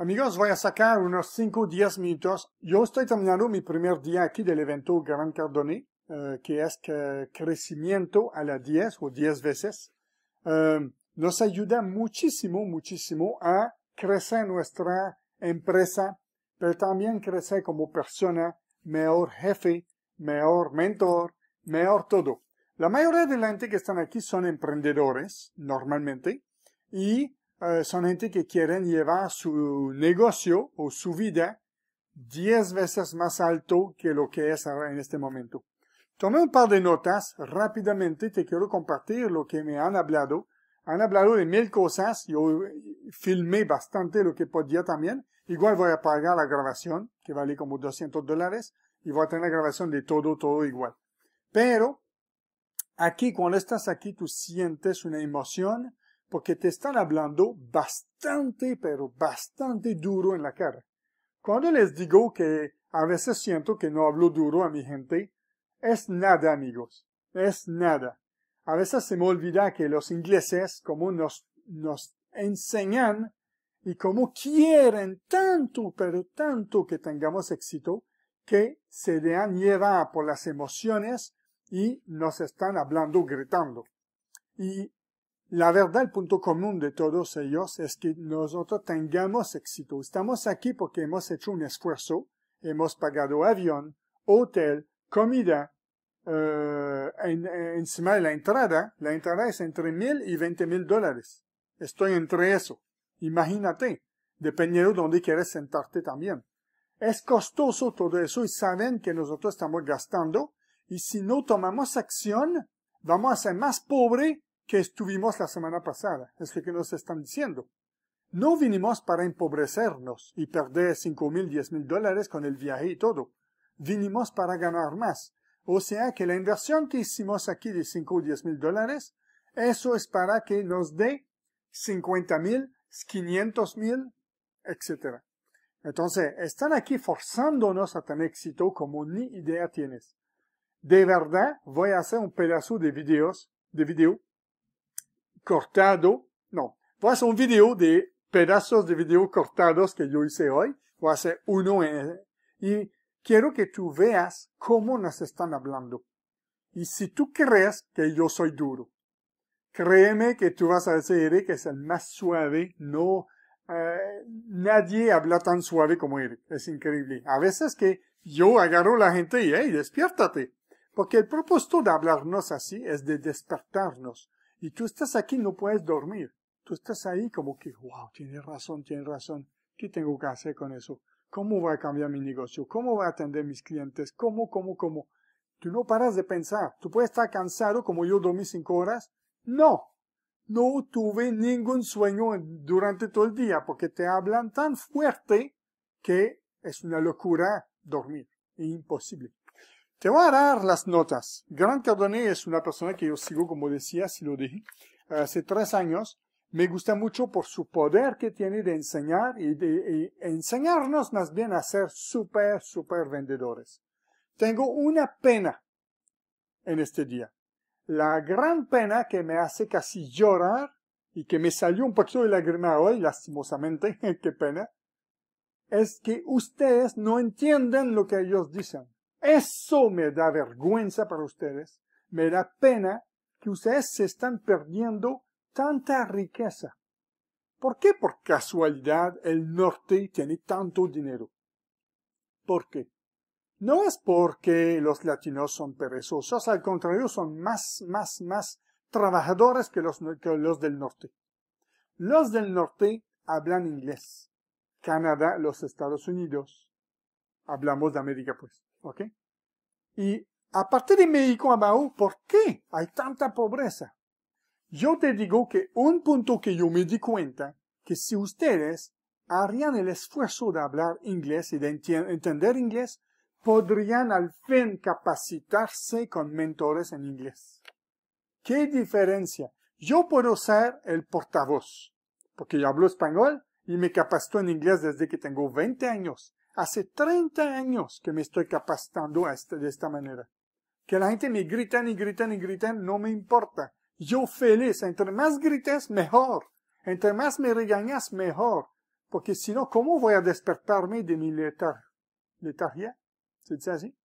Amigos, voy a sacar unos 5 o 10 minutos. Yo estoy terminando mi primer día aquí del evento Gran Cardone, eh, que es crecimiento a la 10 o 10 veces. Eh, nos ayuda muchísimo, muchísimo a crecer nuestra empresa, pero también crecer como persona, mejor jefe, mejor mentor, mejor todo. La mayoría de la gente que están aquí son emprendedores, normalmente, y eh, son gente que quieren llevar su negocio o su vida 10 veces más alto que lo que es ahora en este momento. Tomé un par de notas, rápidamente te quiero compartir lo que me han hablado. Han hablado de mil cosas, yo eh, filmé bastante lo que podía también. Igual voy a pagar la grabación, que vale como 200 dólares, y voy a tener la grabación de todo, todo igual. Pero aquí, cuando estás aquí, tú sientes una emoción, porque te están hablando bastante, pero bastante duro en la cara. Cuando les digo que a veces siento que no hablo duro a mi gente, es nada, amigos, es nada. A veces se me olvida que los ingleses, como nos, enseñan y como quieren tanto, pero tanto que tengamos éxito, que se dejan llevar por las emociones y nos están hablando gritando. Y la verdad, el punto común de todos ellos es que nosotros tengamos éxito. Estamos aquí porque hemos hecho un esfuerzo, hemos pagado avión, hotel, comida, eh, encima de la entrada, la entrada es entre mil y veinte mil dólares. Estoy entre eso. Imagínate, dependiendo de dónde quieres sentarte también. Es costoso todo eso y saben que nosotros estamos gastando y si no tomamos acción, vamos a ser más pobres que estuvimos la semana pasada. Es lo que nos están diciendo. No vinimos para empobrecernos y perder cinco mil, diez mil dólares con el viaje y todo. Vinimos para ganar más. O sea que la inversión que hicimos aquí de cinco o diez mil dólares, eso es para que nos dé cincuenta mil, quinientos mil, etc. Entonces, están aquí forzándonos a tener éxito como ni idea tienes. De verdad, voy a hacer un pedazo de videos, de video, cortado, no, voy a hacer un video de pedazos de video cortados que yo hice hoy, voy a hacer uno y quiero que tú veas cómo nos están hablando. Y si tú crees que yo soy duro, créeme que tú vas a decir que es el más suave, no, eh, nadie habla tan suave como Eric. Es increíble. A veces que yo agarro la gente y, hey, despiértate. Porque el propósito de hablarnos así es de despertarnos. Y tú estás aquí, no puedes dormir. Tú estás ahí como que, wow, tiene razón, tiene razón. ¿Qué tengo que hacer con eso? ¿Cómo voy a cambiar mi negocio? ¿Cómo voy a atender mis clientes? ¿Cómo, cómo, cómo? Tú no paras de pensar. Tú puedes estar cansado como yo dormí cinco horas. No, no tuve ningún sueño durante todo el día porque te hablan tan fuerte que es una locura dormir. Imposible. Te voy a dar las notas. Gran Cardone es una persona que yo sigo, como decía, si lo dije, hace tres años. Me gusta mucho por su poder que tiene de enseñar y de enseñarnos más bien a ser súper, súper vendedores. Tengo una pena en este día. La gran pena que me hace casi llorar y que me salió un poquito de lágrima hoy, lastimosamente, qué pena, es que ustedes no entienden lo que ellos dicen. Eso me da vergüenza para ustedes, me da pena que ustedes se están perdiendo tanta riqueza. ¿Por qué por casualidad el norte tiene tanto dinero? ¿Por qué? No es porque los latinos son perezosos, al contrario, son más, más, más trabajadores que los, los del norte. Los del norte hablan inglés. Canadá, los Estados Unidos. Hablamos de América, pues. ¿Ok? Y aparte de México abajo, ¿por qué hay tanta pobreza? Yo te digo que un punto que yo me di cuenta, que si ustedes harían el esfuerzo de hablar inglés y de entender inglés, podrían al fin capacitarse con mentores en inglés. ¿Qué diferencia? Yo puedo ser el portavoz, porque yo hablo español y me capacito en inglés desde que tengo 20 años. Hace 30 años que me estoy capacitando este, de esta manera. Que la gente me gritan y gritan y gritan, no me importa. Yo feliz, entre más grites, mejor. Entre más me regañas, mejor. Porque si no, ¿cómo voy a despertarme de mi letar letargia? ¿Se dice así?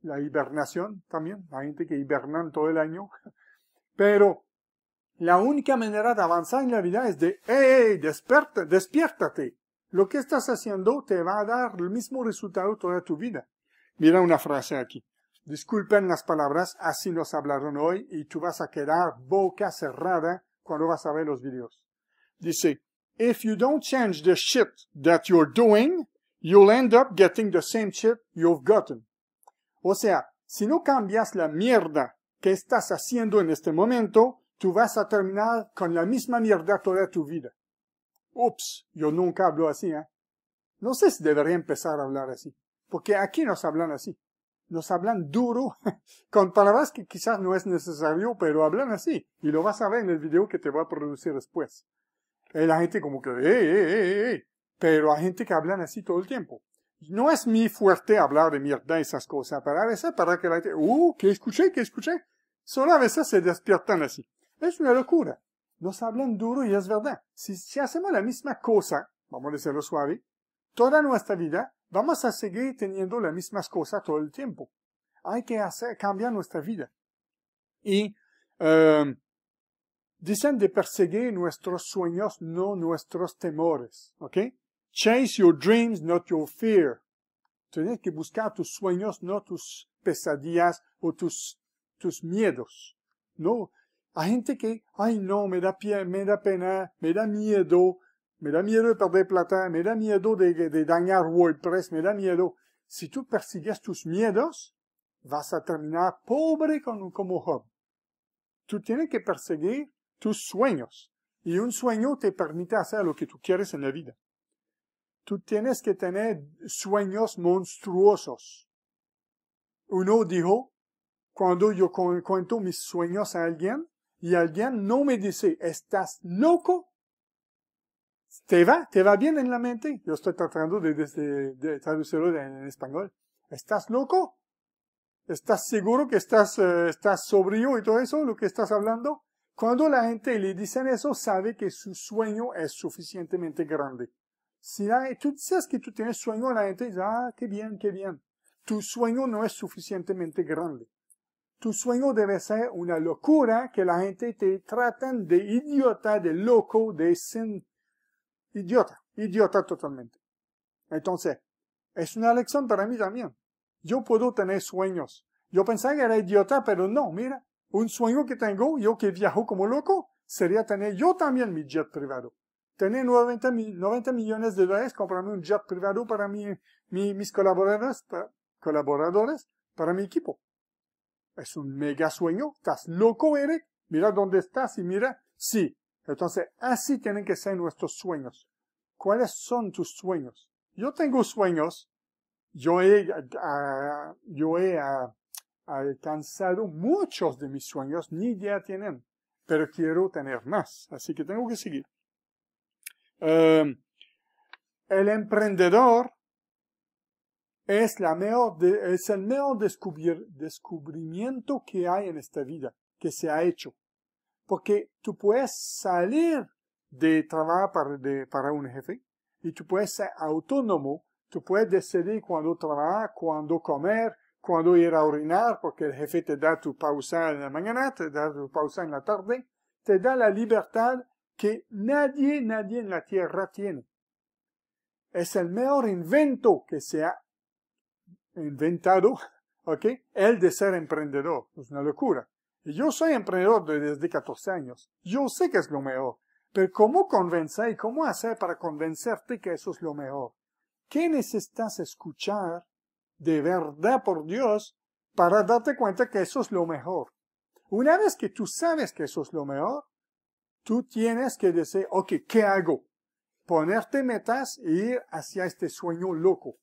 La hibernación también, la gente que hiberna todo el año. Pero la única manera de avanzar en la vida es de, ¡Hey! Despierta, despiértate. Lo que estás haciendo te va a dar el mismo resultado toda tu vida. Mira una frase aquí. Disculpen las palabras, así nos hablaron hoy y tú vas a quedar boca cerrada cuando vas a ver los videos. Dice, if you don't change the shit that you're doing, you'll end up getting the same shit you've gotten. O sea, si no cambias la mierda que estás haciendo en este momento, tú vas a terminar con la misma mierda toda tu vida. Ups, yo nunca hablo así, ¿eh? No sé si debería empezar a hablar así, porque aquí nos hablan así. Nos hablan duro, con palabras que quizás no es necesario, pero hablan así. Y lo vas a ver en el video que te voy a producir después. Eh, la gente como que, eh, eh, eh, eh. Pero hay gente que hablan así todo el tiempo. No es mi fuerte hablar de mierda y esas cosas, pero a veces para que la gente, uh, que escuché, que escuché. Solo a veces se despiertan así. Es una locura nos hablan duro y es verdad. Si, hacemos la misma cosa, vamos a decirlo suave, toda nuestra vida vamos a seguir teniendo las mismas cosas todo el tiempo. Hay que hacer, cambiar nuestra vida. Y em, dicen de perseguir nuestros sueños, no nuestros temores. ¿Ok? Chase your dreams, not your fear. Tienes que buscar tus sueños, no tus pesadillas o tus, tus miedos. No, a gente que, ay no, me da, pie, me da pena, me da miedo, me da miedo de perder plata, me da miedo de, de dañar WordPress, me da miedo. Si tú persigues tus miedos, vas a terminar pobre con, como Job. Tú tienes que perseguir tus sueños. Y un sueño te permite hacer lo que tú quieres en la vida. Tú tienes que tener sueños monstruosos. Uno dijo, cuando yo cuento mis sueños a alguien, y alguien no me dice, ¿estás loco? Te va, te va bien en la mente. Yo estoy tratando de, traducirlo en, español. ¿Estás loco? ¿Estás seguro que estás, eh, estás sobrio y todo eso, lo que estás hablando? Cuando la gente le dicen eso, sabe que su sueño es suficientemente grande. Si tú dices que tú tienes sueño, la gente dice, ah, qué bien, qué bien. Tu sueño no es suficientemente grande tu sueño debe ser una locura, que la gente te tratan de idiota, de loco, de sin... Idiota, idiota totalmente. Entonces, es una lección para mí también. Yo puedo tener sueños. Yo pensaba que era idiota, pero no, mira, un sueño que tengo, yo que viajo como loco, sería tener yo también mi jet privado. Tener 90, millones de dólares, comprarme un jet privado para mis colaboradores, para mi equipo. Es un mega sueño. ¿Estás loco, Eric? Mira dónde estás y mira. Sí. Entonces, así tienen que ser nuestros sueños. ¿Cuáles son tus sueños? Yo tengo sueños. Yo he, yo he alcanzado muchos de mis sueños, ni ya tienen, pero quiero tener más, así que tengo que seguir. Em, el emprendedor es, el mejor descubrimiento que hay en esta vida, que se ha hecho. Porque tú puedes salir de trabajar para, para un jefe y tú puedes ser autónomo, tú puedes decidir cuándo trabajar, cuándo comer, cuándo ir a orinar, porque el jefe te da tu pausa en la mañana, te da tu pausa en la tarde, te da la libertad que nadie, nadie en la tierra tiene. Es el mejor invento que se ha inventado, ¿ok? El de ser emprendedor. Es una locura. yo soy emprendedor desde 14 años. Yo sé que es lo mejor. Pero ¿cómo convencer y cómo hacer para convencerte que eso es lo mejor? ¿Qué necesitas escuchar de verdad por Dios para darte cuenta que eso es lo mejor? Una vez que tú sabes que eso es lo mejor, tú tienes que decir, ok, ¿qué hago? Ponerte metas e ir hacia este sueño loco.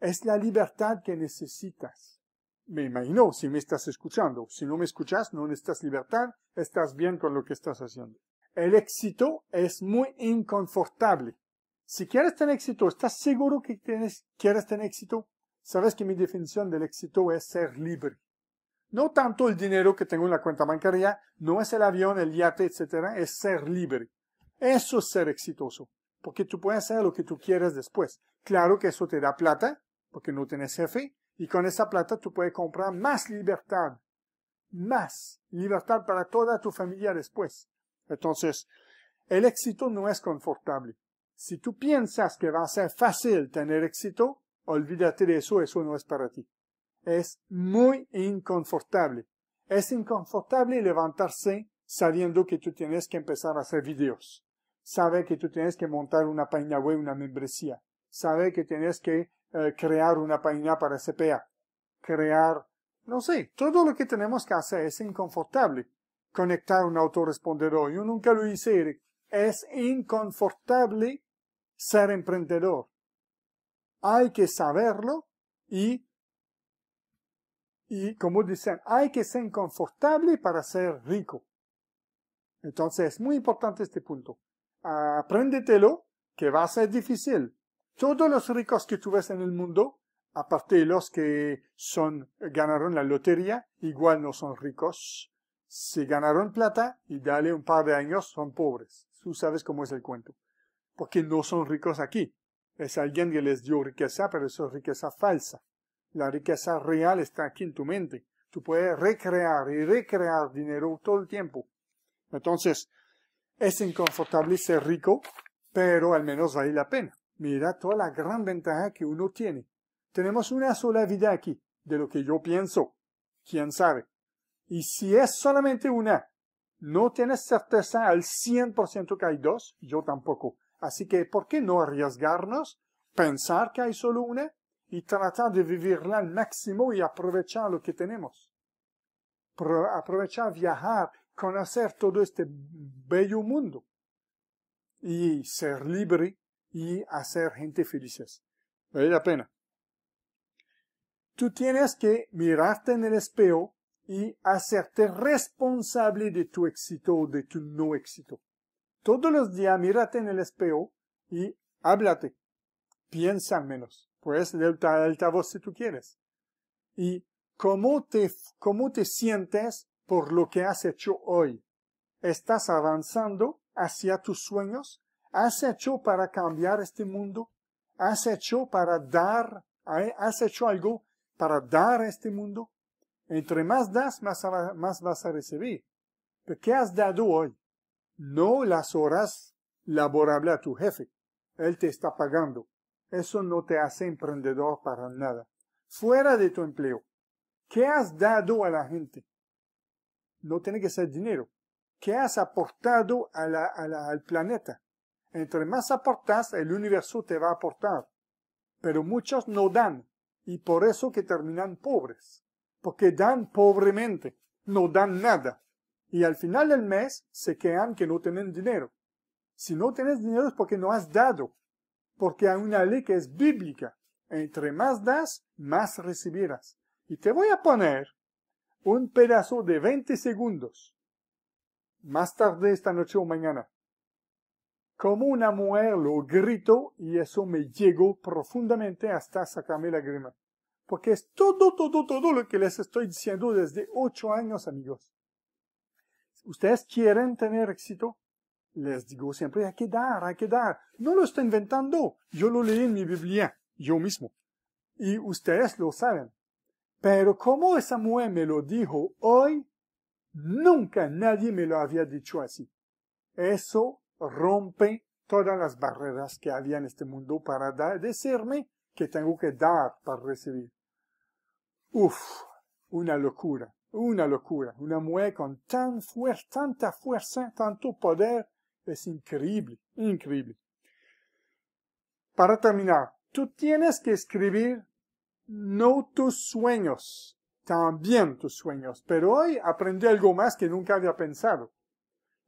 Es la libertad que necesitas. Me imagino, si me estás escuchando. Si no me escuchas, no necesitas libertad, estás bien con lo que estás haciendo. El éxito es muy inconfortable. Si quieres tener éxito, ¿estás seguro que tienes, quieres tener éxito? Sabes que mi definición del éxito es ser libre. No tanto el dinero que tengo en la cuenta bancaria, no es el avión, el yate, etc. es ser libre. Eso es ser exitoso, porque tú puedes hacer lo que tú quieres después. Claro que eso te da plata, porque no tenés jefe, y con esa plata tú puedes comprar más libertad, más libertad para toda tu familia después. Entonces, el éxito no es confortable. Si tú piensas que va a ser fácil tener éxito, olvídate de eso, eso no es para ti. Es muy inconfortable. Es inconfortable levantarse sabiendo que tú tienes que empezar a hacer videos. Sabe que tú tienes que montar una página web, una membresía. Sabe que tienes que eh, crear una página para SPA, crear, no sé, todo lo que tenemos que hacer es inconfortable. Conectar un autorespondedor, yo nunca lo hice, Es inconfortable ser emprendedor. Hay que saberlo y, y como dicen, hay que ser inconfortable para ser rico. Entonces es muy importante este punto. Apréndetelo, que va a ser difícil, todos los ricos que tú ves en el mundo, aparte de los que son, ganaron la lotería, igual no son ricos. Si ganaron plata y dale un par de años son pobres. Tú sabes cómo es el cuento. Porque no son ricos aquí. Es alguien que les dio riqueza, pero eso es riqueza falsa. La riqueza real está aquí en tu mente. Tú puedes recrear y recrear dinero todo el tiempo. Entonces, es inconfortable ser rico, pero al menos vale la pena. Mira toda la gran ventaja que uno tiene. Tenemos una sola vida aquí, de lo que yo pienso. ¿Quién sabe? Y si es solamente una, no tienes certeza al 100% que hay dos, yo tampoco. Así que, ¿por qué no arriesgarnos, pensar que hay solo una y tratar de vivirla al máximo y aprovechar lo que tenemos? aprovechar, viajar, conocer todo este bello mundo y ser libre y hacer gente felices. Vale la pena. Tú tienes que mirarte en el espejo y hacerte responsable de tu éxito o de tu no éxito. Todos los días mírate en el espejo y háblate. Piensa menos. Puedes alta voz si tú quieres. Y cómo te, cómo te sientes por lo que has hecho hoy. ¿Estás avanzando hacia tus sueños? ¿Has hecho para cambiar este mundo? ¿Has hecho para dar? Eh, ¿Has hecho algo para dar a este mundo? Entre más das, más, vas a recibir. ¿Pero qué has dado hoy? No las horas laborables a tu jefe. Él te está pagando. Eso no te hace emprendedor para nada. Fuera de tu empleo, ¿qué has dado a la gente? No tiene que ser dinero. ¿Qué has aportado al planeta? Entre más aportas, el universo te va a aportar. Pero muchos no dan, y por eso que terminan pobres, porque dan pobremente, no dan nada, y al final del mes se quedan que no tienen dinero. Si no tienes dinero es porque no has dado, porque hay una ley que es bíblica. Entre más das, más recibirás. Y te voy a poner un pedazo de 20 segundos, más tarde esta noche o mañana, como una mujer lo grito y eso me llegó profundamente hasta sacarme la grima. Porque es todo, todo, todo lo que les estoy diciendo desde ocho años, amigos. ¿Ustedes quieren tener éxito? Les digo siempre, hay que dar, hay que dar. No lo estoy inventando. Yo lo leí en mi Biblia, yo mismo. Y ustedes lo saben. Pero como esa mujer me lo dijo hoy, nunca nadie me lo había dicho así. Eso rompe todas las barreras que había en este mundo para decirme que tengo que dar para recibir. Uf, una locura, una locura, una mujer con tan tanta fuerza, tanto poder, es increíble, increíble. Para terminar, tú tienes que escribir no tus sueños, también tus sueños, pero hoy aprendí algo más que nunca había pensado.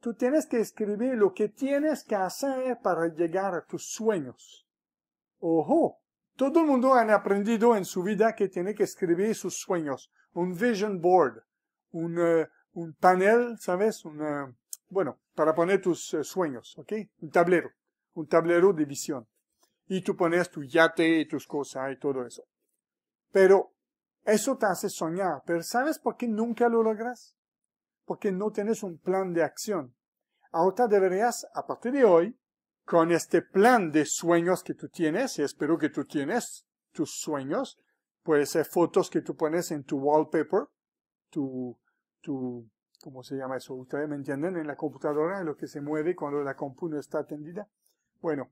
Tú tienes que escribir lo que tienes que hacer para llegar a tus sueños. Ojo, todo el mundo ha aprendido en su vida que tiene que escribir sus sueños. Un vision board, un, eh, un panel, ¿sabes? Un, eh, bueno, para poner tus eh, sueños, ¿ok? Un tablero, un tablero de visión. Y tú pones tu yate y tus cosas y todo eso. Pero eso te hace soñar, pero ¿sabes por qué nunca lo logras? porque no tienes un plan de acción. Ahora deberías, a partir de hoy, con este plan de sueños que tú tienes, y espero que tú tienes tus sueños, puede ser fotos que tú pones en tu wallpaper, tu, tu, ¿cómo se llama eso? Ustedes me entienden, en la computadora, lo que se mueve cuando la compu no está atendida. Bueno,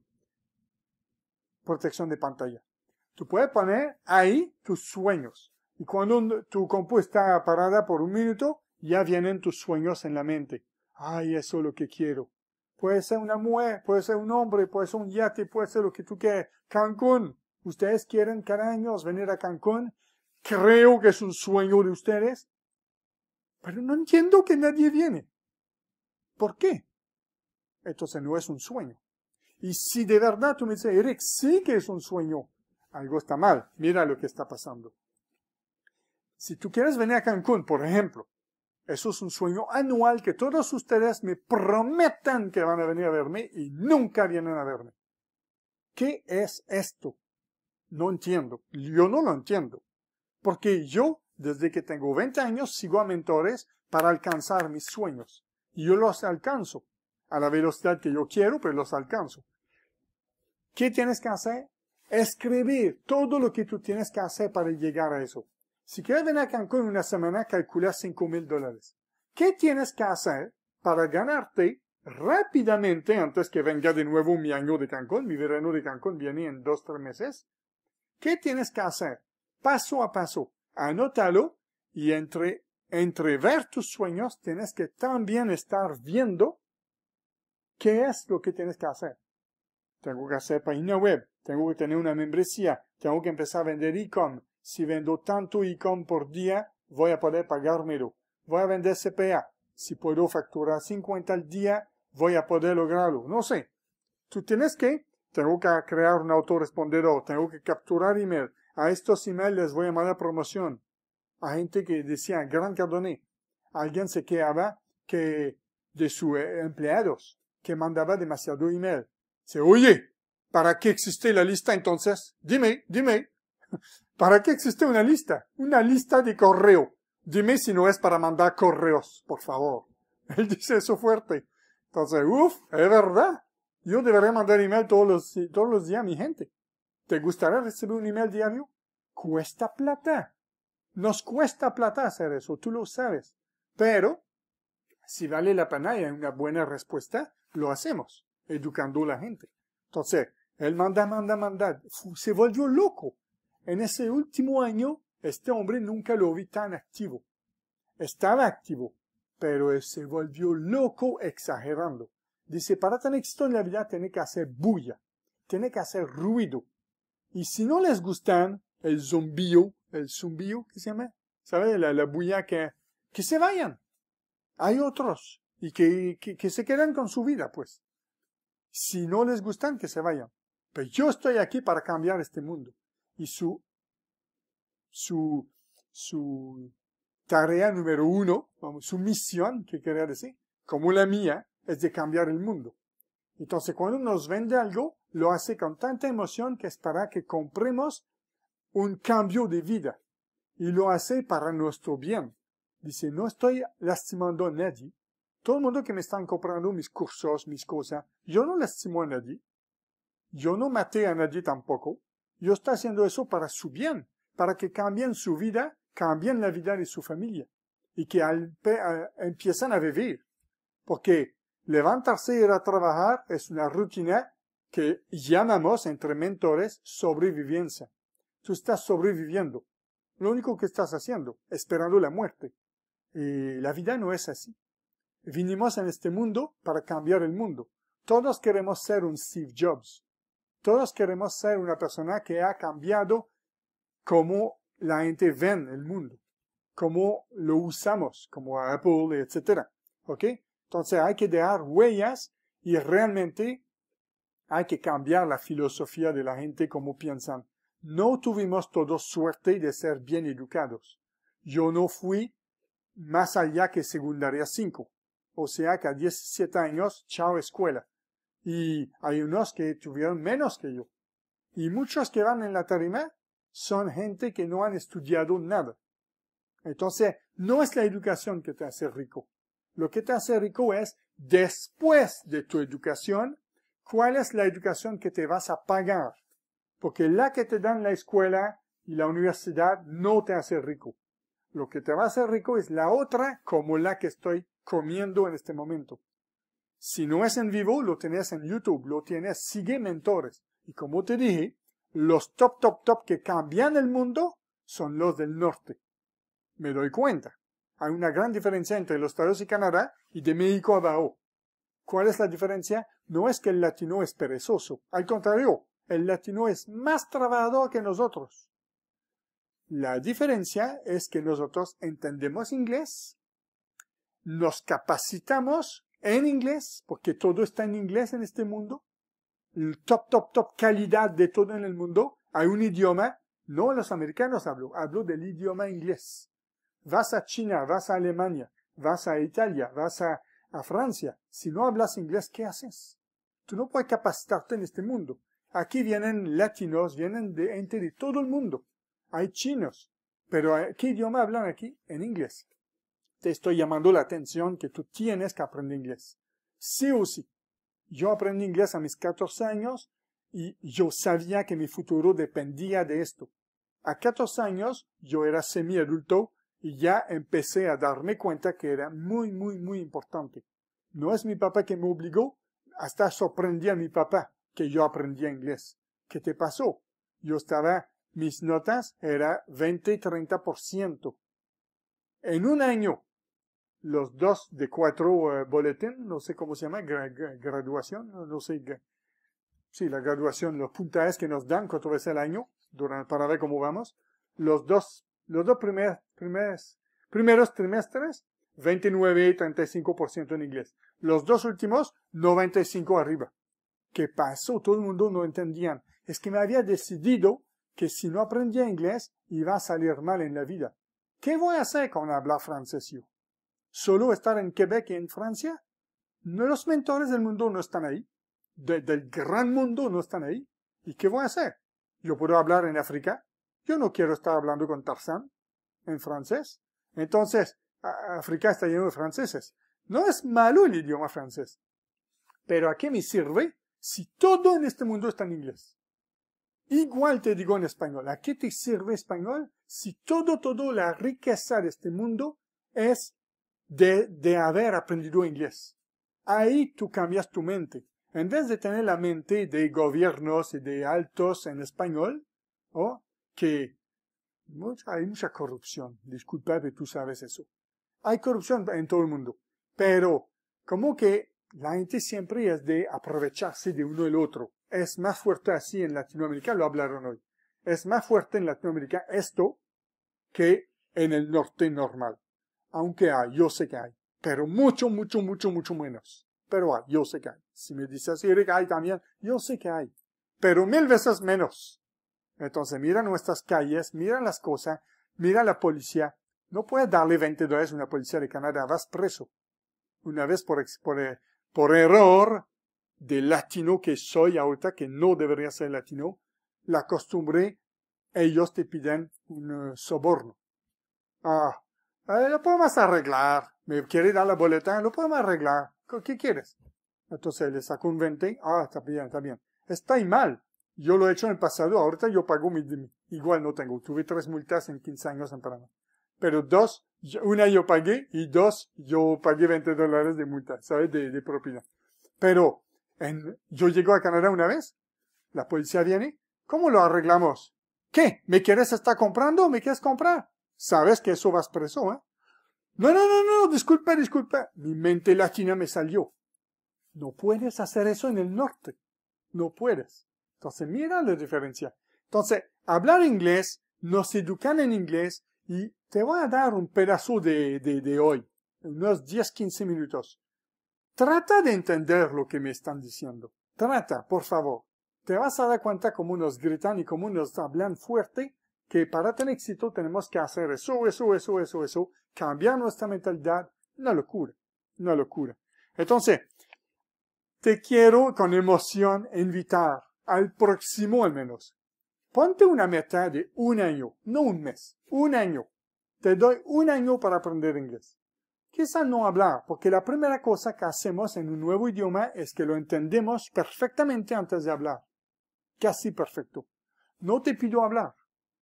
protección de pantalla. Tú puedes poner ahí tus sueños. Y cuando tu compu está parada por un minuto, ya vienen tus sueños en la mente. Ay, eso es lo que quiero. Puede ser una mujer, puede ser un hombre, puede ser un yate, puede ser lo que tú quieras. Cancún. ¿Ustedes quieren cada año venir a Cancún? Creo que es un sueño de ustedes. Pero no entiendo que nadie viene. ¿Por qué? Entonces no es un sueño. Y si de verdad tú me dices, Eric, sí que es un sueño, algo está mal. Mira lo que está pasando. Si tú quieres venir a Cancún, por ejemplo, eso es un sueño anual que todos ustedes me prometen que van a venir a verme y nunca vienen a verme. ¿Qué es esto? No entiendo. Yo no lo entiendo. Porque yo, desde que tengo 20 años, sigo a mentores para alcanzar mis sueños. Y yo los alcanzo a la velocidad que yo quiero, pero los alcanzo. ¿Qué tienes que hacer? Escribir todo lo que tú tienes que hacer para llegar a eso. Si quieres venir a Cancún una semana, calcula 5 mil dólares. ¿Qué tienes que hacer para ganarte rápidamente, antes que venga de nuevo mi año de Cancún, mi verano de Cancún viene en dos, tres meses? ¿Qué tienes que hacer? Paso a paso. Anótalo y entre, entre ver tus sueños tienes que también estar viendo qué es lo que tienes que hacer. Tengo que hacer página web, tengo que tener una membresía, tengo que empezar a vender e commerce si vendo tanto ICOM por día, voy a poder pagármelo. Voy a vender CPA. Si puedo facturar 50 al día, voy a poder lograrlo. No sé. Tú tienes que, tengo que crear un autorespondedor, tengo que capturar email. A estos emails les voy a mandar promoción. A gente que decía Gran Cardoné. Alguien se quejaba que de sus eh, empleados, que mandaba demasiado email. Se oye, ¿para qué existe la lista entonces? Dime, dime. ¿Para qué existe una lista? Una lista de correo. Dime si no es para mandar correos, por favor. Él dice eso fuerte. Entonces, uff, es verdad. Yo deberé mandar email todos los, todos los días a mi gente. ¿Te gustaría recibir un email diario? Cuesta plata. Nos cuesta plata hacer eso, tú lo sabes. Pero, si vale la pena y hay una buena respuesta, lo hacemos, educando a la gente. Entonces, él manda, manda, manda. Se volvió loco. En ese último año, este hombre nunca lo vi tan activo. Estaba activo, pero se volvió loco exagerando. Dice, para tener éxito en la vida tiene que hacer bulla, tiene que hacer ruido. Y si no les gustan el zombío, el zumbido que se llama, ¿sabes? La, bulla que... Que se vayan. Hay otros. Y que, que, se queden con su vida, pues. Si no les gustan, que se vayan. Pero pues yo estoy aquí para cambiar este mundo y su, su, su tarea número uno, su misión, que quería decir, como la mía, es de cambiar el mundo. Entonces, cuando nos vende algo, lo hace con tanta emoción que es que compremos un cambio de vida. Y lo hace para nuestro bien. Dice, no estoy lastimando a nadie. Todo el mundo que me están comprando mis cursos, mis cosas, yo no lastimo a nadie. Yo no maté a nadie tampoco. Yo está haciendo eso para su bien, para que cambien su vida, cambien la vida de su familia y que empiecen a vivir. Porque levantarse y ir a trabajar es una rutina que llamamos entre mentores sobrevivencia. Tú estás sobreviviendo. Lo único que estás haciendo, esperando la muerte. Y la vida no es así. Vinimos en este mundo para cambiar el mundo. Todos queremos ser un Steve Jobs. Todos queremos ser una persona que ha cambiado cómo la gente ve el mundo, cómo lo usamos, como Apple, etc. ¿Ok? Entonces hay que dejar huellas y realmente hay que cambiar la filosofía de la gente como piensan. No tuvimos todos suerte de ser bien educados. Yo no fui más allá que secundaria 5. O sea que a 17 años, chao escuela y hay unos que tuvieron menos que yo. Y muchos que van en la tarima son gente que no han estudiado nada. Entonces, no es la educación que te hace rico. Lo que te hace rico es, después de tu educación, cuál es la educación que te vas a pagar. Porque la que te dan la escuela y la universidad no te hace rico. Lo que te va a hacer rico es la otra como la que estoy comiendo en este momento. Si no es en vivo, lo tienes en YouTube, lo tienes, sigue mentores. Y como te dije, los top, top, top que cambian el mundo son los del norte. Me doy cuenta. Hay una gran diferencia entre los Estados y Canadá y de México a Bao. ¿Cuál es la diferencia? No es que el latino es perezoso. Al contrario, el latino es más trabajador que nosotros. La diferencia es que nosotros entendemos inglés, nos capacitamos en inglés, porque todo está en inglés en este mundo, el top, top, top calidad de todo en el mundo, hay un idioma, no los americanos hablo, hablo del idioma inglés. Vas a China, vas a Alemania, vas a Italia, vas a, a Francia, si no hablas inglés, ¿qué haces? Tú no puedes capacitarte en este mundo. Aquí vienen latinos, vienen de gente de todo el mundo. Hay chinos, pero eh, ¿qué idioma hablan aquí? En inglés te estoy llamando la atención que tú tienes que aprender inglés. Sí o sí. Yo aprendí inglés a mis 14 años y yo sabía que mi futuro dependía de esto. A 14 años yo era semi-adulto y ya empecé a darme cuenta que era muy, muy, muy importante. No es mi papá que me obligó, hasta sorprendí a mi papá que yo aprendía inglés. ¿Qué te pasó? Yo estaba, mis notas eran 20, 30%. En un año, los dos de cuatro eh, boletín, no sé cómo se llama, graduación, no sé, sí, la graduación, los puntajes que nos dan cuatro veces al año durante, para ver cómo vamos, los dos, los dos primeros, primeros trimestres, 29 y 35% en inglés. Los dos últimos, 95 arriba. ¿Qué pasó? Todo el mundo no entendía. Es que me había decidido que si no aprendía inglés, iba a salir mal en la vida. ¿Qué voy a hacer con hablar francés yo? ¿Solo estar en Quebec y en Francia? ¿No los mentores del mundo no están ahí? ¿Del gran mundo no están ahí? ¿Y qué voy a hacer? ¿Yo puedo hablar en África? Yo no quiero estar hablando con Tarzán en francés. Entonces, África está lleno de franceses. No es malo el idioma francés. Pero ¿a qué me sirve si todo en este mundo está en inglés? Igual te digo en español, ¿a qué te sirve español si todo, todo la riqueza de este mundo es de, de haber aprendido inglés. Ahí tú cambias tu mente. En vez de tener la mente de gobiernos y de altos en español, ¿o? que hay mucha corrupción, disculpa, tú sabes eso. Hay corrupción en todo el mundo, pero como que la gente siempre es de aprovecharse de uno el otro. Es más fuerte así en Latinoamérica, lo hablaron hoy es más fuerte en Latinoamérica esto que en el norte normal. Aunque hay, yo sé que hay, pero mucho, mucho, mucho, mucho menos. Pero hay, yo sé que hay. Si me dices, Eric, hay también, yo sé que hay, pero mil veces menos. Entonces, mira nuestras calles, mira las cosas, mira la policía. No puedes darle 20 dólares a una policía de Canadá, vas preso. Una vez por, eh, por error de latino que soy ahorita, que no debería ser latino, la costumbre, ellos te piden un eh, soborno. Ah, eh, lo podemos arreglar. Me quiere dar la boleta, lo podemos arreglar. ¿Qué quieres? Entonces le sacó un 20. Ah, está bien, está bien. Está mal. Yo lo he hecho en el pasado, ahorita yo pago mi, Igual no tengo. Tuve tres multas en 15 años en Panamá. Pero dos, una yo pagué y dos, yo pagué 20 dólares de multa, ¿sabes? De, de propiedad. Pero yo llego a Canadá una vez, la policía viene, ¿Cómo lo arreglamos? ¿Qué? ¿Me quieres estar comprando me quieres comprar? Sabes que eso vas preso, ¿eh? No, no, no, no, disculpe. disculpa. Mi mente china me salió. No puedes hacer eso en el norte. No puedes. Entonces, mira la diferencia. Entonces, hablar inglés, nos educan en inglés y te voy a dar un pedazo de, de, de hoy, unos 10, 15 minutos. Trata de entender lo que me están diciendo. Trata, por favor te vas a dar cuenta como nos gritan y como nos hablan fuerte que para tener éxito tenemos que hacer eso, eso, eso, eso, eso, cambiar nuestra mentalidad, una locura, una locura. Entonces, te quiero con emoción invitar al próximo al menos. Ponte una meta de un año, no un mes, un año. Te doy un año para aprender inglés. Quizá no hablar, porque la primera cosa que hacemos en un nuevo idioma es que lo entendemos perfectamente antes de hablar casi perfecto. No te pido hablar,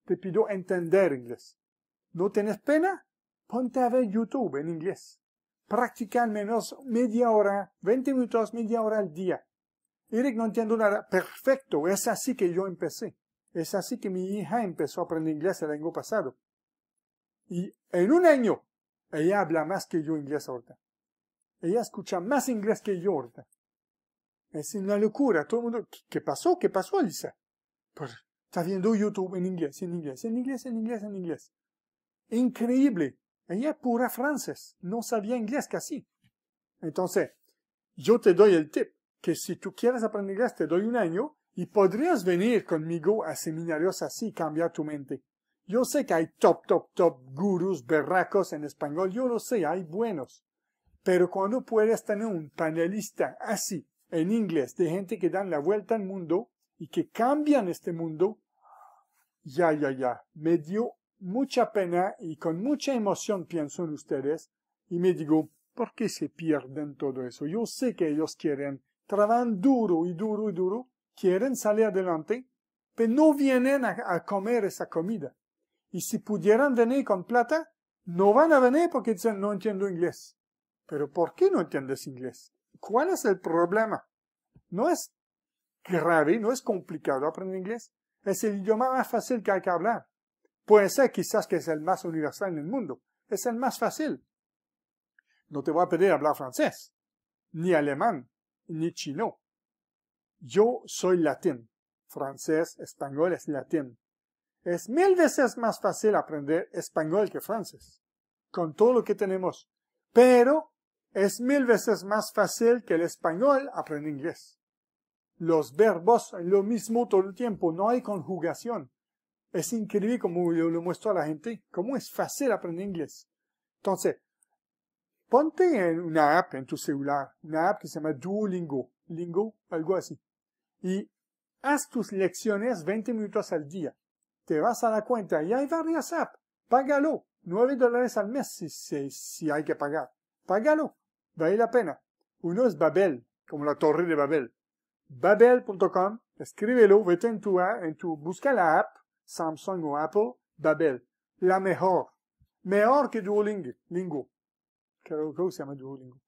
te pido entender inglés. ¿No tienes pena? Ponte a ver YouTube en inglés. Practica al menos media hora, 20 minutos, media hora al día. Eric, no entiendo nada. Perfecto, es así que yo empecé. Es así que mi hija empezó a aprender inglés el año pasado. Y en un año, ella habla más que yo inglés ahorita. Ella escucha más inglés que yo ahorita. Es eh, una locura. Todo el mundo, ¿qué pasó? ¿Qué pasó, Elisa? Pues, está viendo YouTube en inglés, en inglés, en inglés, en inglés, en inglés. Increíble. Ella es pura francés. No sabía inglés casi. Entonces, yo te doy el tip que si tú quieres aprender inglés, te doy un año y podrías venir conmigo a seminarios así, cambiar tu mente. Yo sé que hay top, top, top gurus berracos en español, yo lo sé, hay buenos. Pero cuando puedes tener un panelista así, en inglés de gente que dan la vuelta al mundo y que cambian este mundo, ya, ya, ya. Me dio mucha pena y con mucha emoción pienso en ustedes y me digo, ¿por qué se pierden todo eso? Yo sé que ellos quieren, trabajar duro y duro y duro, quieren salir adelante, pero no vienen a, a comer esa comida. Y si pudieran venir con plata, no van a venir porque dicen, no entiendo inglés. ¿Pero por qué no entiendes inglés? ¿Cuál es el problema? No es grave, no es complicado aprender inglés. Es el idioma más fácil que hay que hablar. Puede ser quizás que es el más universal en el mundo. Es el más fácil. No te voy a pedir hablar francés, ni alemán, ni chino. Yo soy latín. Francés, español es latín. Es mil veces más fácil aprender español que francés, con todo lo que tenemos. Pero es mil veces más fácil que el español aprender inglés. Los verbos lo mismo todo el tiempo, no hay conjugación. Es increíble como yo lo muestro a la gente, cómo es fácil aprender inglés. Entonces, ponte en una app en tu celular, una app que se llama Duolingo, Lingo, algo así, y haz tus lecciones 20 minutos al día. Te vas a la cuenta, y hay varias apps, págalo, 9 dólares al mes si, si hay que pagar, págalo. Vale la pena. Uno es Babel, como la torre de Babel. Babel.com, escríbelo, vete en tu, en tu, busca la app, Samsung o Apple, Babel. La mejor. Mejor que Duolingo. Lingo. Creo que se llama Duolingo.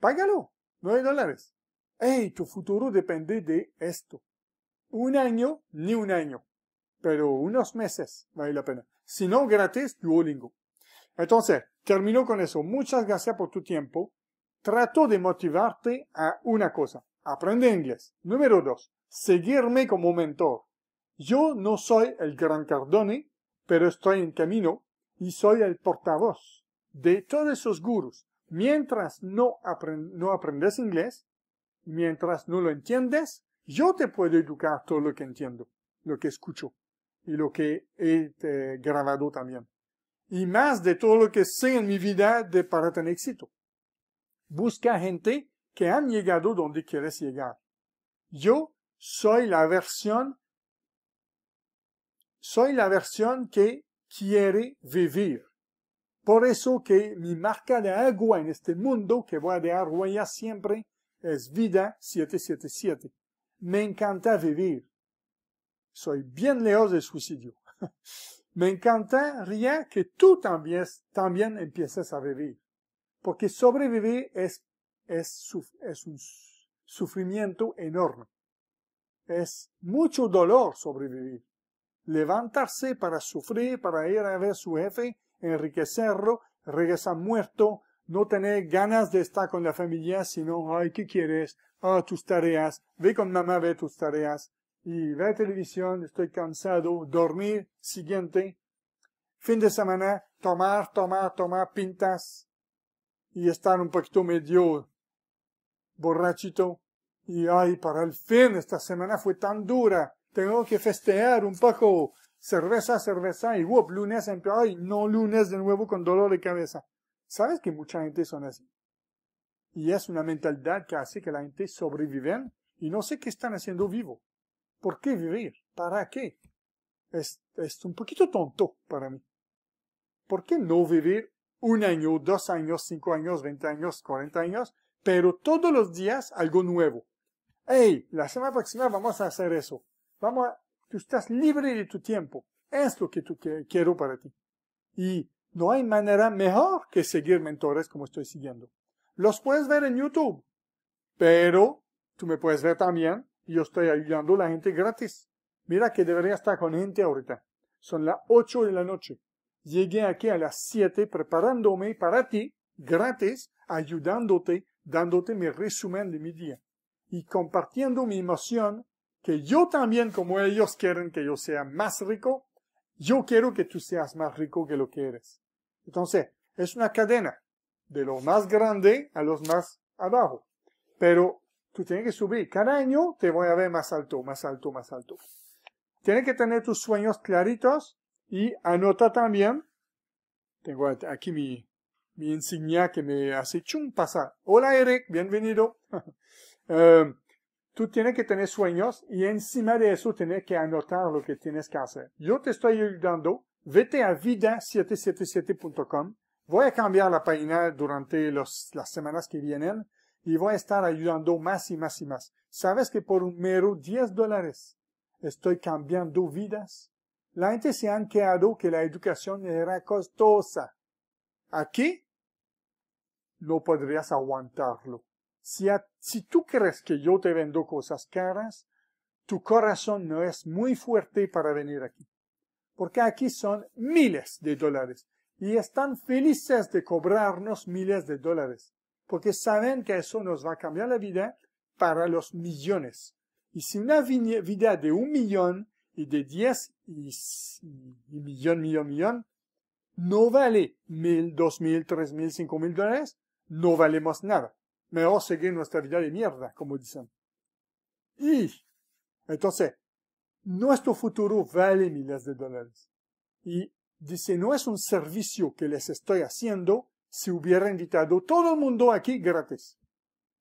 Págalo. 9 dólares. Hey, tu futuro depende de esto. Un año, ni un año. Pero unos meses vale la pena. Si no, gratis, Duolingo. Entonces, termino con eso. Muchas gracias por tu tiempo trato de motivarte a una cosa. Aprende inglés. Número dos, seguirme como mentor. Yo no soy el gran Cardone, pero estoy en camino y soy el portavoz de todos esos gurús. Mientras no, aprendes inglés, mientras no lo entiendes, yo te puedo educar todo lo que entiendo, lo que escucho y lo que he eh, grabado también. Y más de todo lo que sé en mi vida de, para tener éxito. Busca gente que han llegado donde quieres llegar. Yo soy la versión, soy la versión que quiere vivir. Por eso que mi marca de agua en este mundo, que voy a dejar siempre, es Vida 777. Me encanta vivir. Soy bien lejos del suicidio. Me encantaría que tú también empieces a vivir porque sobrevivir es, es, un sufrimiento enorme. Es mucho dolor sobrevivir. Levantarse para sufrir, para ir a ver a su jefe, enriquecerlo, regresar muerto, no tener ganas de estar con la familia, sino, ay, ¿qué quieres? Ah, tus tareas, ve con mamá, ve tus tareas, y ve televisión, estoy cansado, dormir, siguiente, fin de semana, tomar, tomar, tomar, pintas, y estar un poquito medio borrachito. Y ay, para el fin, esta semana fue tan dura. Tengo que festear un poco. Cerveza, cerveza y wow, lunes empezó y no lunes de nuevo con dolor de cabeza. ¿Sabes que mucha gente son así? Y es una mentalidad que hace que la gente sobrevive y no sé qué están haciendo vivo. ¿Por qué vivir? ¿Para qué? Es, es un poquito tonto para mí. ¿Por qué no vivir un año, dos años, cinco años, veinte años, cuarenta años, pero todos los días algo nuevo. Hey, la semana próxima vamos a hacer eso. Vamos a, tú estás libre de tu tiempo. Es lo que tú quiero para ti. Y no hay manera mejor que seguir mentores como estoy siguiendo. Los puedes ver en YouTube, pero tú me puedes ver también y yo estoy ayudando a la gente gratis. Mira que debería estar con gente ahorita. Son las ocho de la noche llegué aquí a las 7 preparándome para ti, gratis, ayudándote, dándote mi resumen de mi día y compartiendo mi emoción, que yo también, como ellos quieren que yo sea más rico, yo quiero que tú seas más rico que lo que eres. Entonces, es una cadena, de lo más grande a los más abajo. Pero tú tienes que subir. Cada año te voy a ver más alto, más alto, más alto. Tienes que tener tus sueños claritos y anota también, tengo aquí mi, mi insignia que me hace chum pasar. Hola Eric, bienvenido. Em, tú tienes que tener sueños y encima de eso tienes que anotar lo que tienes que hacer. Yo te estoy ayudando. Vete a vida777.com. Voy a cambiar la página durante las semanas que vienen y voy a estar ayudando más y más y más. ¿Sabes que por un mero 10 dólares estoy cambiando vidas? La gente se han quedado que la educación era costosa. Aquí no podrías aguantarlo. Si, tú crees que yo te vendo cosas caras, tu corazón no es muy fuerte para venir aquí. Porque aquí son miles de dólares y están felices de cobrarnos miles de dólares, porque saben que eso nos va a cambiar la vida para los millones. Y si una vida de un millón y de 10 y, millón, millón, millón, no vale mil, dos mil, tres mil, cinco mil dólares, no valemos nada. Mejor seguir nuestra vida de mierda, como dicen. Y, entonces, nuestro futuro vale miles de dólares. Y dice, no es un servicio que les estoy haciendo si hubiera invitado todo el mundo aquí gratis.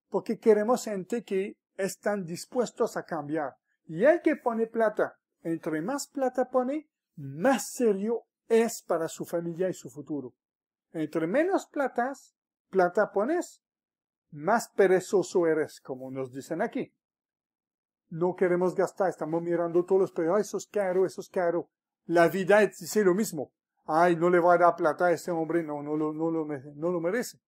Porque queremos gente que están dispuestos a cambiar. Y hay que poner plata entre más plata pone, más serio es para su familia y su futuro. Entre menos platas, plata pones, más perezoso eres, como nos dicen aquí. No queremos gastar, estamos mirando todos los pero eso es caro, eso es caro. La vida es lo mismo. Ay, no le va a dar plata a ese hombre, no, no, no, lo, no lo merece.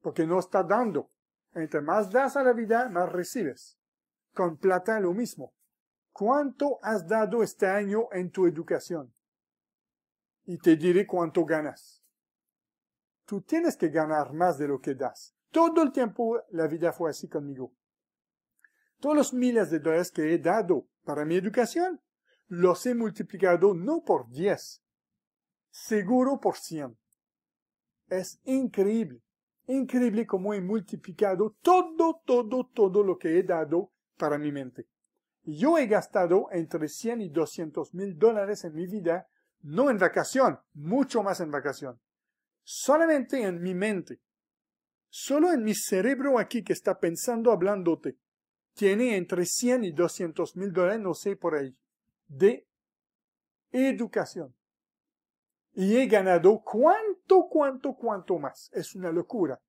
Porque no está dando. Entre más das a la vida, más recibes. Con plata lo mismo. ¿Cuánto has dado este año en tu educación? Y te diré cuánto ganas. Tú tienes que ganar más de lo que das. Todo el tiempo la vida fue así conmigo. Todos los miles de dólares que he dado para mi educación, los he multiplicado no por 10, seguro por 100. Es increíble, increíble cómo he multiplicado todo, todo, todo lo que he dado para mi mente. Yo he gastado entre 100 y 200 mil dólares en mi vida, no en vacación, mucho más en vacación. Solamente en mi mente. Solo en mi cerebro aquí que está pensando hablándote. Tiene entre 100 y 200 mil dólares, no sé por ahí, de educación. Y he ganado cuánto, cuánto, cuánto más. Es una locura.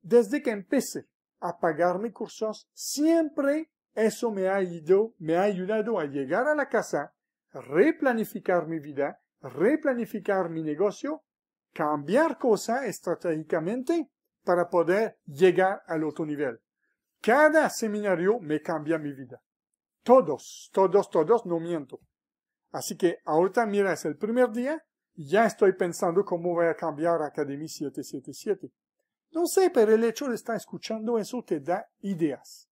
Desde que empecé a pagar mis cursos, siempre eso me ha, ido, me ha ayudado a llegar a la casa, replanificar mi vida, replanificar mi negocio, cambiar cosas estratégicamente para poder llegar al otro nivel. Cada seminario me cambia mi vida. Todos, todos, todos, no miento. Así que ahorita mira, es el primer día, ya estoy pensando cómo voy a cambiar Academia 777. No sé, pero el hecho de estar escuchando eso te da ideas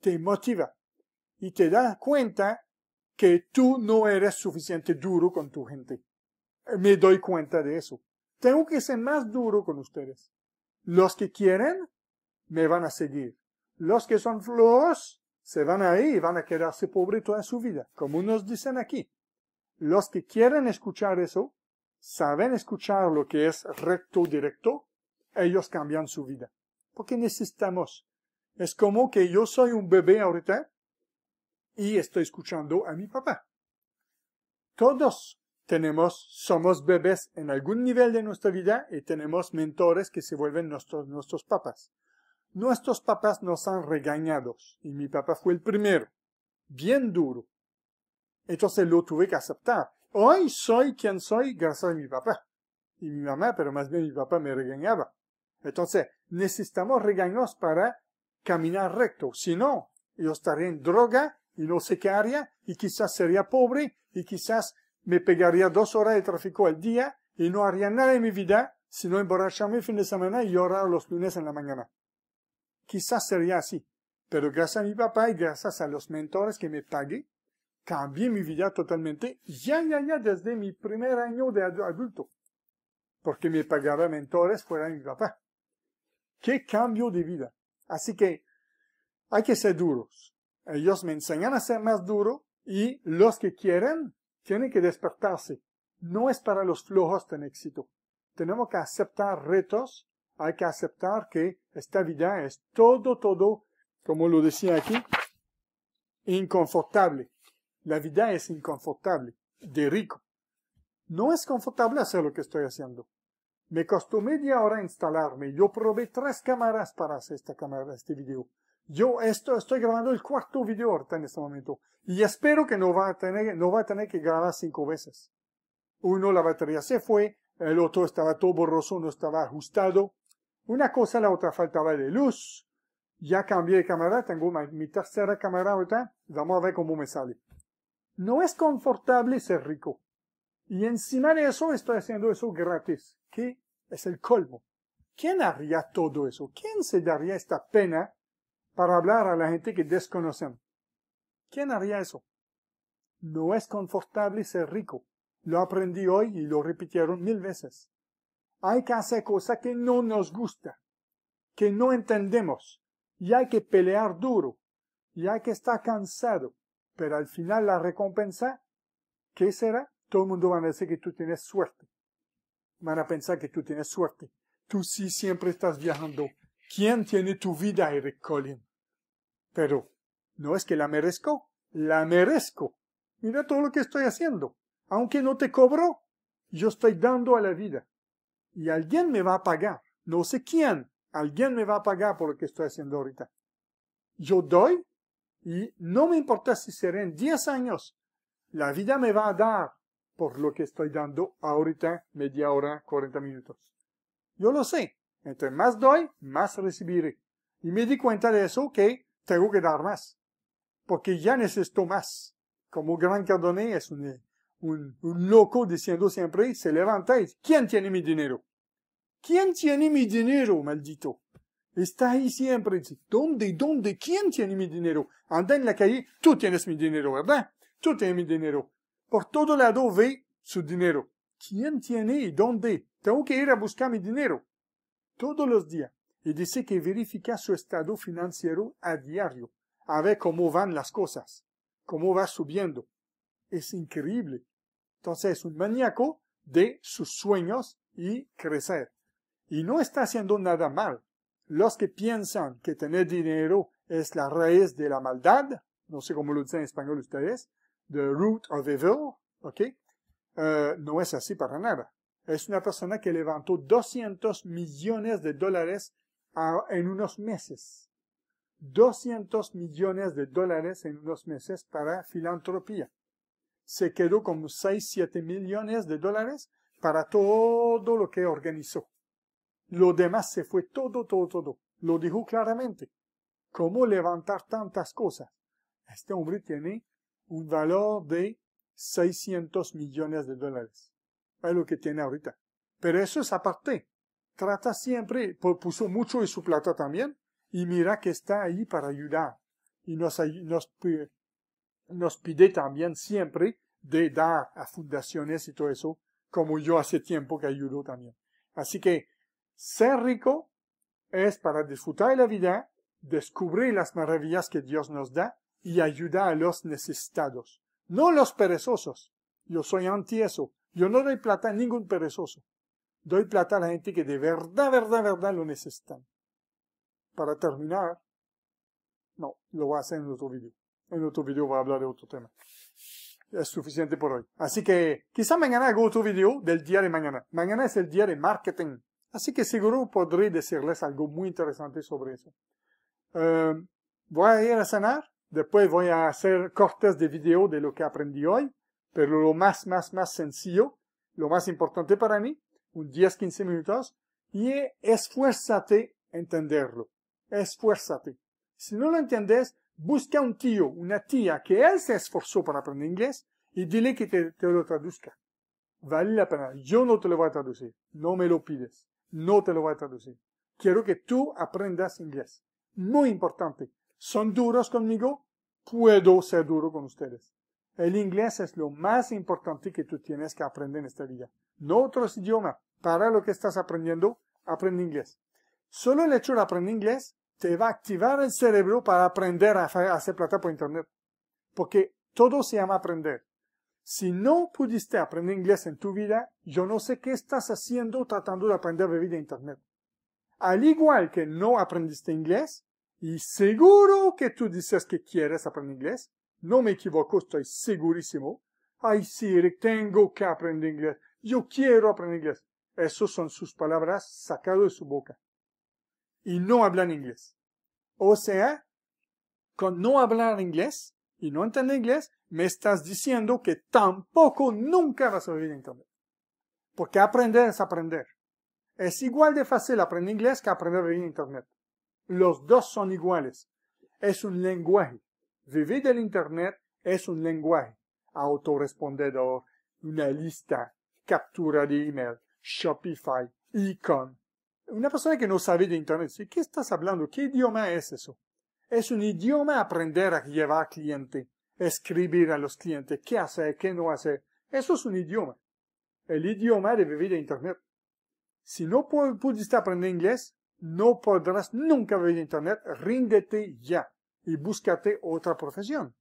te motiva y te da cuenta que tú no eres suficiente duro con tu gente. Eh, me doy cuenta de eso. Tengo que ser más duro con ustedes. Los que quieren, me van a seguir. Los que son flojos, se van a ir y van a quedarse pobres toda su vida, como nos dicen aquí. Los que quieren escuchar eso, saben escuchar lo que es recto, directo, ellos cambian su vida. Porque necesitamos es como que yo soy un bebé ahorita y estoy escuchando a mi papá. Todos tenemos, somos bebés en algún nivel de nuestra vida y tenemos mentores que se vuelven nuestros, papás. Nuestros papás nos han regañado y mi papá fue el primero, bien duro. Entonces lo tuve que aceptar. Hoy soy quien soy gracias a mi papá y mi mamá, pero más bien mi papá me regañaba. Entonces necesitamos regaños para caminar recto. Si no, yo estaría en droga y no sé qué haría y quizás sería pobre y quizás me pegaría dos horas de tráfico al día y no haría nada en mi vida sino emborracharme el fin de semana y llorar los lunes en la mañana. Quizás sería así, pero gracias a mi papá y gracias a los mentores que me pagué, cambié mi vida totalmente, ya, ya, ya desde mi primer año de adulto, porque me pagaba mentores fuera de mi papá. ¿Qué cambio de vida? Así que hay que ser duros. Ellos me enseñan a ser más duro y los que quieren tienen que despertarse. No es para los flojos tener éxito. Tenemos que aceptar retos, hay que aceptar que esta vida es todo, todo, como lo decía aquí, inconfortable. La vida es inconfortable, de rico. No es confortable hacer lo que estoy haciendo. Me costó media hora instalarme. Yo probé tres cámaras para hacer esta cámara, este video. Yo estoy grabando el cuarto video ahorita en este momento. Y espero que no va a tener, no va a tener que grabar cinco veces. Uno, la batería se fue. El otro estaba todo borroso, no estaba ajustado. Una cosa, la otra faltaba de luz. Ya cambié de cámara, tengo mi tercera cámara ahorita. Vamos a ver cómo me sale. No es confortable ser rico. Y encima de eso estoy haciendo eso gratis, que es el colmo. ¿Quién haría todo eso? ¿Quién se daría esta pena para hablar a la gente que desconocen? ¿Quién haría eso? No es confortable ser rico. Lo aprendí hoy y lo repitieron mil veces. Hay que hacer cosas que no nos gusta, que no entendemos, y hay que pelear duro, y hay que estar cansado, pero al final la recompensa, ¿qué será? todo el mundo va a decir que tú tienes suerte. Van a pensar que tú tienes suerte. Tú sí siempre estás viajando. ¿Quién tiene tu vida, Eric Collin? Pero no es que la merezco, la merezco. Mira todo lo que estoy haciendo. Aunque no te cobro, yo estoy dando a la vida. Y alguien me va a pagar. No sé quién. Alguien me va a pagar por lo que estoy haciendo ahorita. Yo doy y no me importa si seré en 10 años. La vida me va a dar por lo que estoy dando ahorita media hora, 40 minutos. Yo lo sé. Entre más doy, más recibiré. Y me di cuenta de eso que tengo que dar más, porque ya necesito más. Como Gran Cardone es un, un, loco diciendo siempre, se levanta y ¿quién tiene mi dinero? ¿Quién tiene mi dinero, maldito? Está ahí siempre. ¿Dónde? ¿Dónde? ¿Quién tiene mi dinero? Anda en la calle. Tú tienes mi dinero, ¿verdad? Tú tienes mi dinero. Por todo lado ve su dinero. ¿Quién tiene y dónde? Tengo que ir a buscar mi dinero. Todos los días. Y dice que verifica su estado financiero a diario, a ver cómo van las cosas, cómo va subiendo. Es increíble. Entonces es un maníaco de sus sueños y crecer. Y no está haciendo nada mal. Los que piensan que tener dinero es la raíz de la maldad, no sé cómo lo dicen en español ustedes, The Root of Evil, ¿ok? Eh, no es así para nada. Es una persona que levantó 200 millones de dólares en unos meses. 200 millones de dólares en unos meses para filantropía. Se quedó con 6, 7 millones de dólares para todo lo que organizó. Lo demás se fue todo, todo, todo. Lo dijo claramente. ¿Cómo levantar tantas cosas? Este hombre tiene un valor de 600 millones de dólares. Es lo que tiene ahorita. Pero eso es aparte. Trata siempre, puso mucho de su plata también, y mira que está ahí para ayudar. Y nos, nos, nos pide también siempre de dar a fundaciones y todo eso, como yo hace tiempo que ayudo también. Así que ser rico es para disfrutar de la vida, descubrir las maravillas que Dios nos da y ayuda a los necesitados, no los perezosos. Yo soy anti eso. Yo no doy plata a ningún perezoso. Doy plata a la gente que de verdad, verdad, verdad lo necesitan. Para terminar, no, lo voy a hacer en otro video. En otro video voy a hablar de otro tema. Es suficiente por hoy. Así que quizá mañana hago otro video del día de mañana. Mañana es el día de marketing. Así que seguro podré decirles algo muy interesante sobre eso. Eh, voy a ir a cenar Después voy a hacer cortes de video de lo que aprendí hoy, pero lo más, más, más sencillo, lo más importante para mí, un 10, 15 minutos, y esfuérzate a entenderlo. Esfuérzate. Si no lo entiendes, busca un tío, una tía que él se esforzó para aprender inglés y dile que te, te lo traduzca. Vale la pena. Yo no te lo voy a traducir. No me lo pides. No te lo voy a traducir. Quiero que tú aprendas inglés. Muy importante son duros conmigo, puedo ser duro con ustedes. El inglés es lo más importante que tú tienes que aprender en esta vida. No otros idiomas. Para lo que estás aprendiendo, aprende inglés. Solo el hecho de aprender inglés te va a activar el cerebro para aprender a hacer plata por Internet. Porque todo se llama aprender. Si no pudiste aprender inglés en tu vida, yo no sé qué estás haciendo tratando de aprender de vida Internet. Al igual que no aprendiste inglés, y seguro que tú dices que quieres aprender inglés. No me equivoco, estoy segurísimo. Ay, sí, tengo que aprender inglés. Yo quiero aprender inglés. Esas son sus palabras sacadas de su boca. Y no hablan inglés. O sea, con no hablar inglés y no entender inglés, me estás diciendo que tampoco nunca vas a vivir en Internet. Porque aprender es aprender. Es igual de fácil aprender inglés que aprender a vivir en Internet. Los dos son iguales. Es un lenguaje. Vivir del Internet es un lenguaje. Autorespondedor, una lista, captura de email, Shopify, icon. Una persona que no sabe de Internet, ¿qué estás hablando? ¿Qué idioma es eso? Es un idioma aprender a llevar cliente, escribir a los clientes, qué hacer, qué no hacer. Eso es un idioma. El idioma de vivir de Internet. Si no pudiste aprender inglés, no podrás nunca ver Internet, ríndete ya y búscate otra profesión.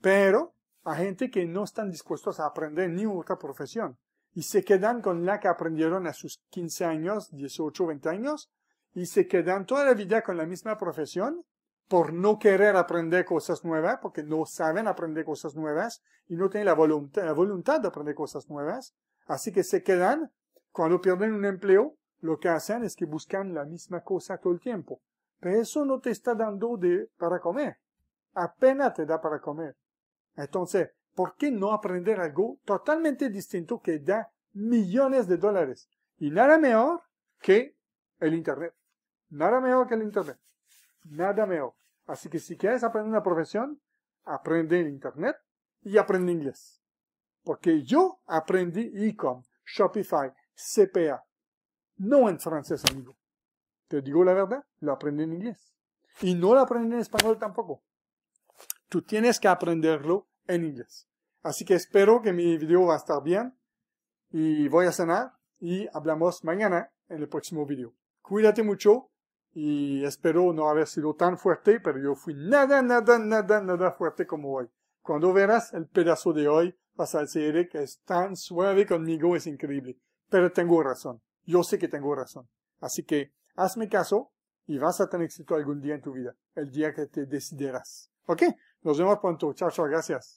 Pero hay gente que no están dispuestos a aprender ni otra profesión y se quedan con la que aprendieron a sus 15 años, 18, 20 años y se quedan toda la vida con la misma profesión por no querer aprender cosas nuevas, porque no saben aprender cosas nuevas y no tienen la la voluntad de aprender cosas nuevas. Así que se quedan, cuando pierden un empleo, lo que hacen es que buscan la misma cosa todo el tiempo. Pero eso no te está dando de, para comer. Apenas te da para comer. Entonces, ¿por qué no aprender algo totalmente distinto que da millones de dólares? Y nada mejor que el Internet. Nada mejor que el Internet. Nada mejor. Así que si quieres aprender una profesión, aprende el Internet y aprende inglés. Porque yo aprendí e Shopify, CPA, no en francés, amigo. Te digo la verdad, lo aprendí en inglés. Y no lo aprendí en español tampoco. Tú tienes que aprenderlo en inglés. Así que espero que mi video va a estar bien. Y voy a cenar y hablamos mañana en el próximo video. Cuídate mucho y espero no haber sido tan fuerte, pero yo fui nada, nada, nada, nada fuerte como hoy. Cuando verás el pedazo de hoy, vas a decir que es tan suave conmigo, es increíble. Pero tengo razón yo sé que tengo razón. Así que hazme caso y vas a tener éxito algún día en tu vida, el día que te deciderás. ¿Ok? Nos vemos pronto. Chao, chao. Gracias.